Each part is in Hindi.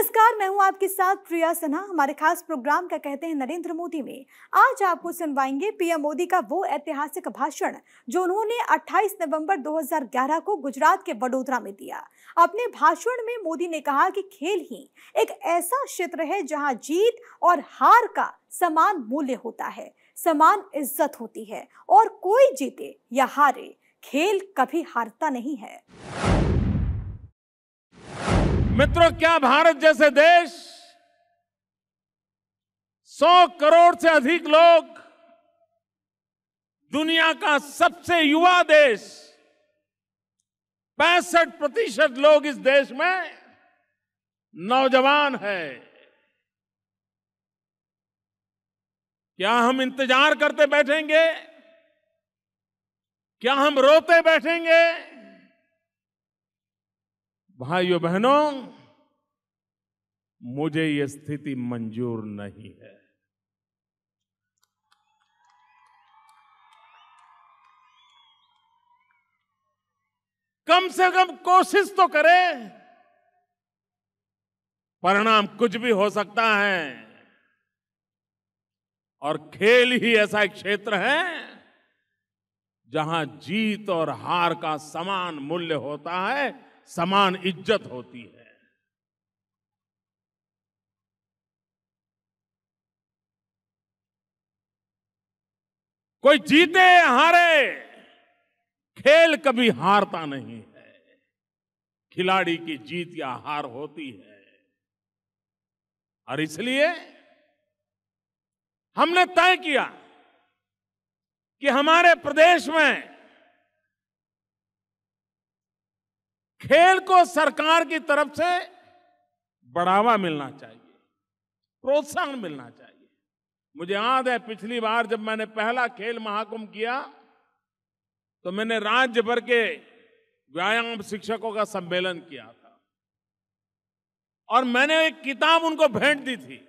नमस्कार मैं हूं आपके साथ प्रिया सिन्हा हमारे खास प्रोग्राम का कहते हैं नरेंद्र मोदी में आज आपको सुनवाएंगे पीएम मोदी का वो ऐतिहासिक भाषण जो उन्होंने 28 नवंबर 2011 को गुजरात के वडोदरा में दिया अपने भाषण में मोदी ने कहा कि खेल ही एक ऐसा क्षेत्र है जहां जीत और हार का समान मूल्य होता है समान इज्जत होती है और कोई जीते या हारे खेल कभी हारता नहीं है मित्रों क्या भारत जैसे देश सौ करोड़ से अधिक लोग दुनिया का सबसे युवा देश पैंसठ प्रतिशत लोग इस देश में नौजवान है क्या हम इंतजार करते बैठेंगे क्या हम रोते बैठेंगे भाइयों बहनों मुझे ये स्थिति मंजूर नहीं है कम से कम कोशिश तो करें परिणाम कुछ भी हो सकता है और खेल ही ऐसा एक क्षेत्र है जहां जीत और हार का समान मूल्य होता है समान इज्जत होती है कोई जीते हारे खेल कभी हारता नहीं है खिलाड़ी की जीत या हार होती है और इसलिए हमने तय किया कि हमारे प्रदेश में खेल को सरकार की तरफ से बढ़ावा मिलना चाहिए प्रोत्साहन मिलना चाहिए मुझे याद है पिछली बार जब मैंने पहला खेल महाकुंभ किया तो मैंने राज्य भर के व्यायाम शिक्षकों का सम्मेलन किया था और मैंने एक किताब उनको भेंट दी थी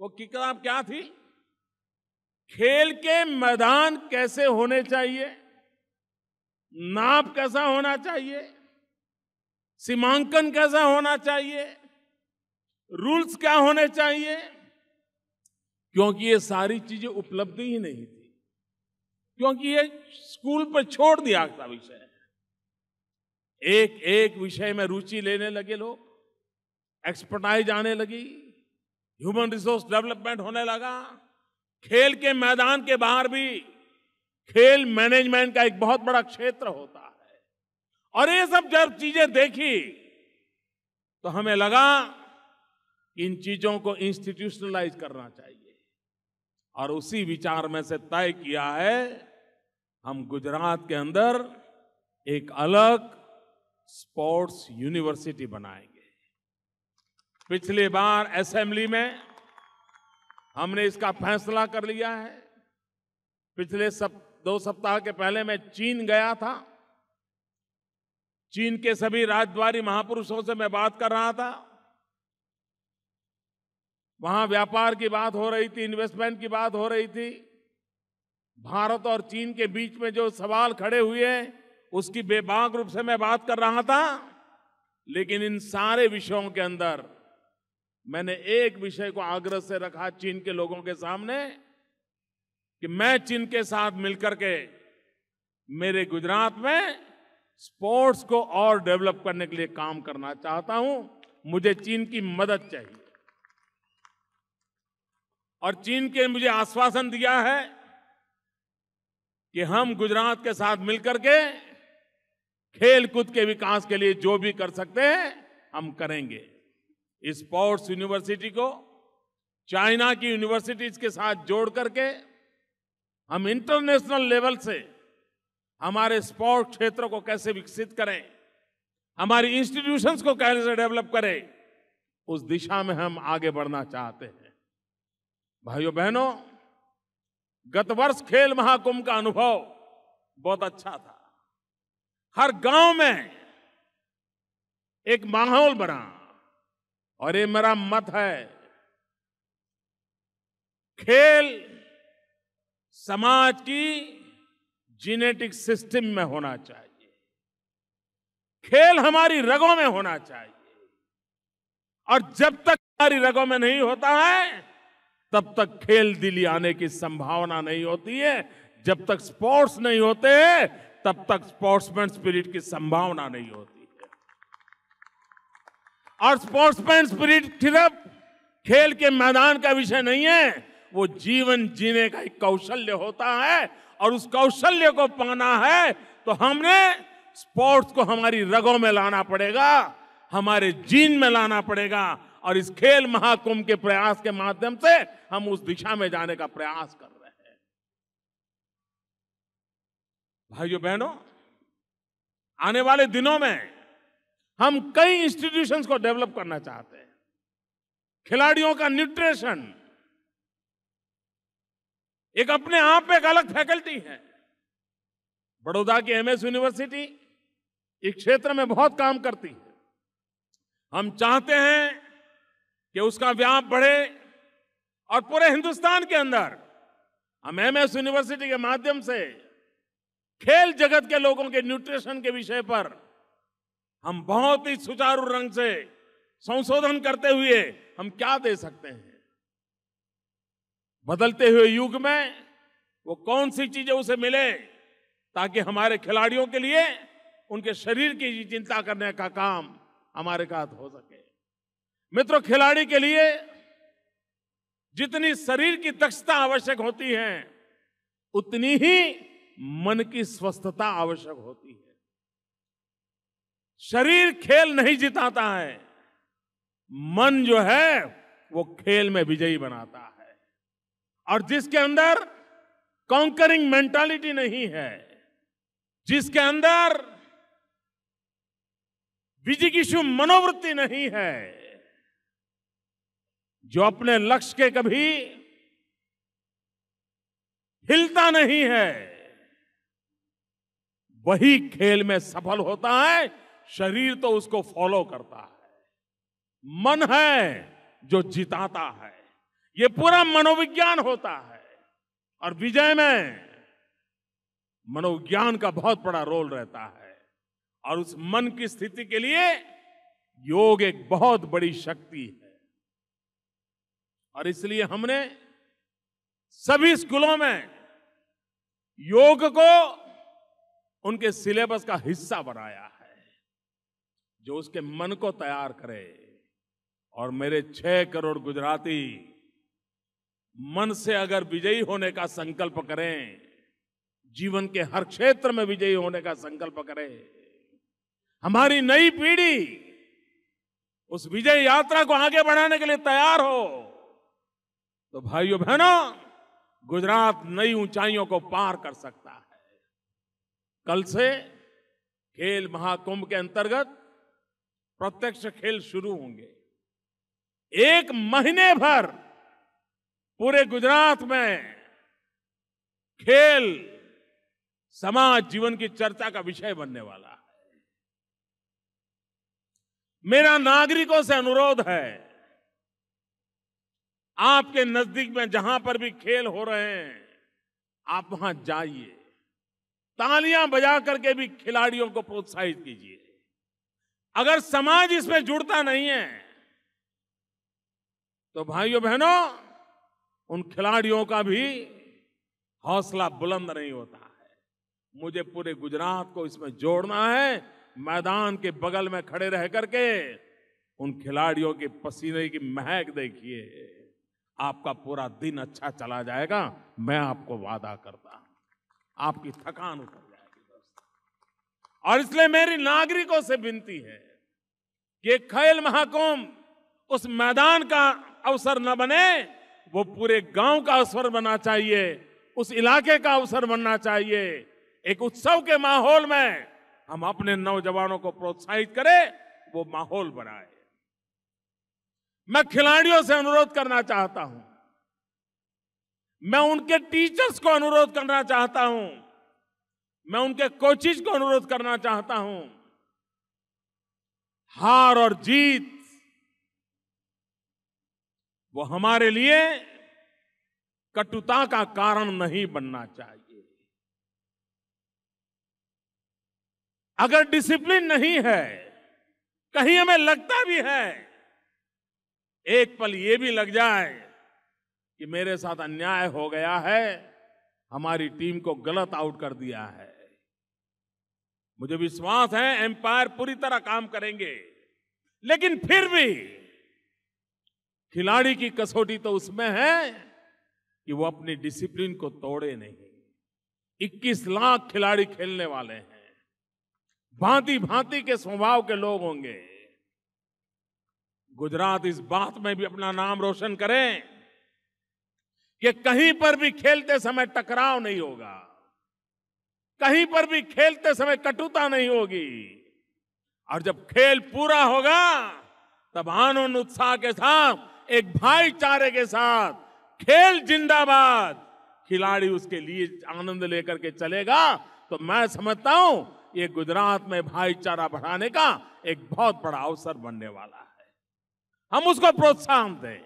वो किताब क्या थी खेल के मैदान कैसे होने चाहिए नाप कैसा होना चाहिए सीमांकन कैसा होना चाहिए रूल्स क्या होने चाहिए क्योंकि ये सारी चीजें उपलब्ध ही नहीं थी क्योंकि ये स्कूल पर छोड़ दिया था विषय एक एक विषय में रुचि लेने लगे लोग एक्सपर्टाइज आने लगी ह्यूमन रिसोर्स डेवलपमेंट होने लगा खेल के मैदान के बाहर भी खेल मैनेजमेंट का एक बहुत बड़ा क्षेत्र होता है और ये सब जब चीजें देखी तो हमें लगा कि इन चीजों को इंस्टीट्यूशनलाइज करना चाहिए और उसी विचार में से तय किया है हम गुजरात के अंदर एक अलग स्पोर्ट्स यूनिवर्सिटी बनाएंगे पिछली बार असेंबली में हमने इसका फैसला कर लिया है पिछले सब दो सप्ताह के पहले मैं चीन गया था चीन के सभी राजद्वारी महापुरुषों से मैं बात कर रहा था वहां व्यापार की बात हो रही थी इन्वेस्टमेंट की बात हो रही थी भारत और चीन के बीच में जो सवाल खड़े हुए उसकी बेबाक रूप से मैं बात कर रहा था लेकिन इन सारे विषयों के अंदर मैंने एक विषय को आग्रह से रखा चीन के लोगों के सामने कि मैं चीन के साथ मिलकर के मेरे गुजरात में स्पोर्ट्स को और डेवलप करने के लिए काम करना चाहता हूं मुझे चीन की मदद चाहिए और चीन के मुझे आश्वासन दिया है कि हम गुजरात के साथ मिलकर के खेल कूद के विकास के लिए जो भी कर सकते हैं हम करेंगे स्पोर्ट्स यूनिवर्सिटी को चाइना की यूनिवर्सिटीज के साथ जोड़ करके हम इंटरनेशनल लेवल से हमारे स्पोर्ट्स क्षेत्र को कैसे विकसित करें हमारी इंस्टीट्यूशंस को कैसे डेवलप करें उस दिशा में हम आगे बढ़ना चाहते हैं भाइयों बहनों गत वर्ष खेल महाकुंभ का अनुभव बहुत अच्छा था हर गांव में एक माहौल बना और ये मेरा मत है खेल समाज की जीनेटिक सिस्टम में होना चाहिए खेल हमारी रगों में होना चाहिए और जब तक हमारी रगों में नहीं होता है तब तक खेल दिली आने की संभावना नहीं होती है जब तक स्पोर्ट्स नहीं होते तब तक स्पोर्ट्समैन स्पिरिट की संभावना नहीं होती है और स्पोर्ट्समैन स्पिरिट सिर्फ खेल के मैदान का विषय नहीं है वो जीवन जीने का एक कौशल्य होता है और उस कौशल्य को पाना है तो हमने स्पोर्ट्स को हमारी रगों में लाना पड़ेगा हमारे जीन में लाना पड़ेगा और इस खेल महाकुंभ के प्रयास के माध्यम से हम उस दिशा में जाने का प्रयास कर रहे हैं भाइयों बहनों आने वाले दिनों में हम कई इंस्टीट्यूशंस को डेवलप करना चाहते हैं खिलाड़ियों का न्यूट्रिशन एक अपने आप में एक अलग फैकल्टी है बड़ौदा की एमएस यूनिवर्सिटी इस क्षेत्र में बहुत काम करती है हम चाहते हैं कि उसका व्याप बढ़े और पूरे हिंदुस्तान के अंदर हम एमएस यूनिवर्सिटी के माध्यम से खेल जगत के लोगों के न्यूट्रिशन के विषय पर हम बहुत ही सुचारू रंग से संशोधन करते हुए हम क्या दे सकते हैं बदलते हुए युग में वो कौन सी चीजें उसे मिले ताकि हमारे खिलाड़ियों के लिए उनके शरीर की चिंता करने का काम हमारे साथ हो सके मित्रों खिलाड़ी के लिए जितनी शरीर की दक्षता आवश्यक होती है उतनी ही मन की स्वस्थता आवश्यक होती है शरीर खेल नहीं जिताता है मन जो है वो खेल में विजयी बनाता है और जिसके अंदर कॉन्करिंग मेंटालिटी नहीं है जिसके अंदर शुभ मनोवृत्ति नहीं है जो अपने लक्ष्य के कभी हिलता नहीं है वही खेल में सफल होता है शरीर तो उसको फॉलो करता है मन है जो जिताता है ये पूरा मनोविज्ञान होता है और विजय में मनोविज्ञान का बहुत बड़ा रोल रहता है और उस मन की स्थिति के लिए योग एक बहुत बड़ी शक्ति है और इसलिए हमने सभी स्कूलों में योग को उनके सिलेबस का हिस्सा बनाया है जो उसके मन को तैयार करे और मेरे छह करोड़ गुजराती मन से अगर विजयी होने का संकल्प करें जीवन के हर क्षेत्र में विजयी होने का संकल्प करें हमारी नई पीढ़ी उस विजय यात्रा को आगे बढ़ाने के लिए तैयार हो तो भाइयों बहनों गुजरात नई ऊंचाइयों को पार कर सकता है कल से खेल महाकुंभ के अंतर्गत प्रत्यक्ष खेल शुरू होंगे एक महीने भर पूरे गुजरात में खेल समाज जीवन की चर्चा का विषय बनने वाला है मेरा नागरिकों से अनुरोध है आपके नजदीक में जहां पर भी खेल हो रहे हैं आप वहां जाइए तालियां बजा करके भी खिलाड़ियों को प्रोत्साहित कीजिए अगर समाज इसमें जुड़ता नहीं है तो भाइयों बहनों उन खिलाड़ियों का भी हौसला बुलंद नहीं होता है मुझे पूरे गुजरात को इसमें जोड़ना है मैदान के बगल में खड़े रह करके उन खिलाड़ियों के पसीने की महक देखिए आपका पूरा दिन अच्छा चला जाएगा मैं आपको वादा करता हूं आपकी थकान उतर जाएगी और इसलिए मेरी नागरिकों से विनती है कि खेल महाकुंभ उस मैदान का अवसर न बने वो पूरे गांव का अवसर बनना चाहिए उस इलाके का अवसर बनना चाहिए एक उत्सव के माहौल में हम अपने नौजवानों को प्रोत्साहित करें वो माहौल बनाए मैं खिलाड़ियों से अनुरोध करना चाहता हूं मैं उनके टीचर्स को अनुरोध करना चाहता हूं मैं उनके कोचिज को अनुरोध करना चाहता हूं हार और जीत वो हमारे लिए कटुता का कारण नहीं बनना चाहिए अगर डिसिप्लिन नहीं है कहीं हमें लगता भी है एक पल ये भी लग जाए कि मेरे साथ अन्याय हो गया है हमारी टीम को गलत आउट कर दिया है मुझे विश्वास है एम्पायर पूरी तरह काम करेंगे लेकिन फिर भी खिलाड़ी की कसौटी तो उसमें है कि वो अपनी डिसिप्लिन को तोड़े नहीं 21 लाख खिलाड़ी खेलने वाले हैं भांति भांति के स्वभाव के लोग होंगे गुजरात इस बात में भी अपना नाम रोशन करें कि कहीं पर भी खेलते समय टकराव नहीं होगा कहीं पर भी खेलते समय कटुता नहीं होगी और जब खेल पूरा होगा तब आनंद उत्साह के साथ एक भाईचारे के साथ खेल जिंदाबाद खिलाड़ी उसके लिए आनंद लेकर के चलेगा तो मैं समझता हूं ये गुजरात में भाईचारा बढ़ाने का एक बहुत बड़ा अवसर बनने वाला है हम उसको प्रोत्साहन दें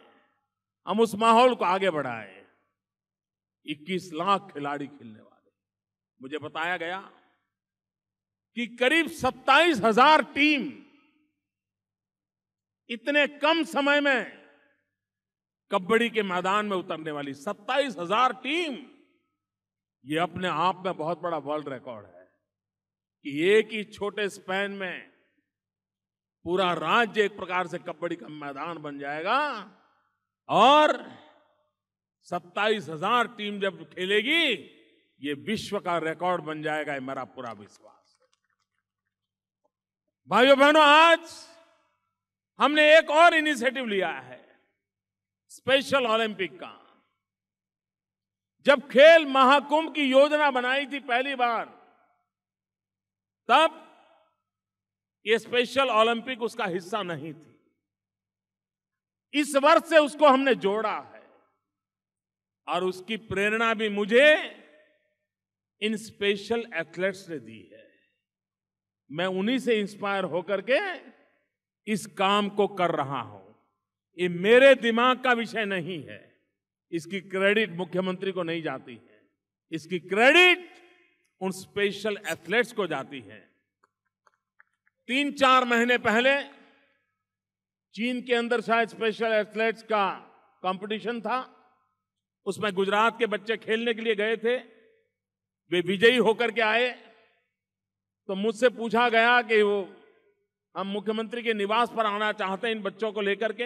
हम उस माहौल को आगे बढ़ाएं 21 लाख खिलाड़ी खेलने वाले मुझे बताया गया कि करीब सत्ताईस हजार टीम इतने कम समय में कबड्डी के मैदान में उतरने वाली सत्ताईस हजार टीम ये अपने आप में बहुत बड़ा वर्ल्ड रिकॉर्ड है कि एक ही छोटे स्पैन में पूरा राज्य एक प्रकार से कबड्डी का मैदान बन जाएगा और सत्ताईस हजार टीम जब खेलेगी ये विश्व का रिकॉर्ड बन जाएगा ये मेरा पूरा विश्वास भाइयों बहनों आज हमने एक और इनिशिएटिव लिया है स्पेशल ओलंपिक का जब खेल महाकुंभ की योजना बनाई थी पहली बार तब ये स्पेशल ओलंपिक उसका हिस्सा नहीं थी इस वर्ष से उसको हमने जोड़ा है और उसकी प्रेरणा भी मुझे इन स्पेशल एथलेट्स ने दी है मैं उन्हीं से इंस्पायर होकर के इस काम को कर रहा हूं ये मेरे दिमाग का विषय नहीं है इसकी क्रेडिट मुख्यमंत्री को नहीं जाती है इसकी क्रेडिट उन स्पेशल एथलेट्स को जाती है तीन चार महीने पहले चीन के अंदर शायद स्पेशल एथलेट्स का कंपटीशन था उसमें गुजरात के बच्चे खेलने के लिए गए थे वे विजयी होकर के आए तो मुझसे पूछा गया कि वो हम मुख्यमंत्री के निवास पर आना चाहते हैं इन बच्चों को लेकर के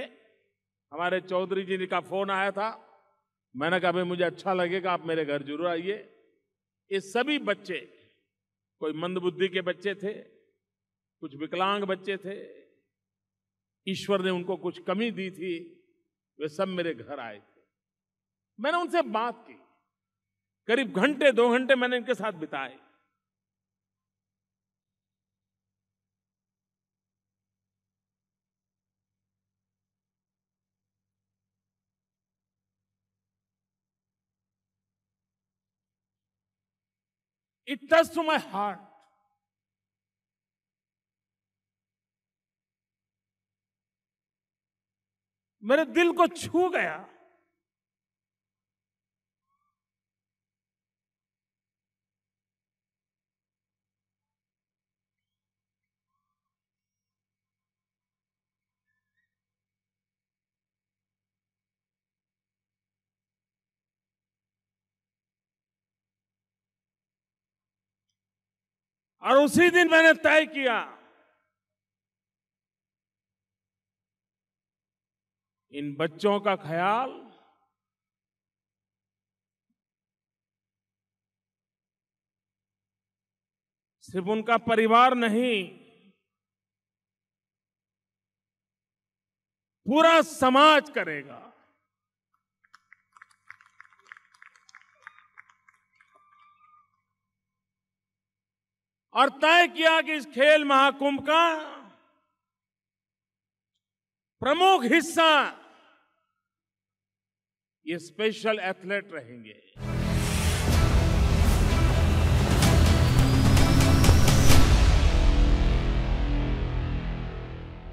हमारे चौधरी जी का फोन आया था मैंने कहा भाई मुझे अच्छा लगेगा आप मेरे घर जरूर आइए ये सभी बच्चे कोई मंदबुद्धि के बच्चे थे कुछ विकलांग बच्चे थे ईश्वर ने उनको कुछ कमी दी थी वे सब मेरे घर आए थे मैंने उनसे बात की करीब घंटे दो घंटे मैंने इनके साथ बिताए it touched to my heart मेरे दिल को छू गया और उसी दिन मैंने तय किया इन बच्चों का ख्याल सिर्फ उनका परिवार नहीं पूरा समाज करेगा और तय किया कि इस खेल महाकुंभ का प्रमुख हिस्सा ये स्पेशल एथलेट रहेंगे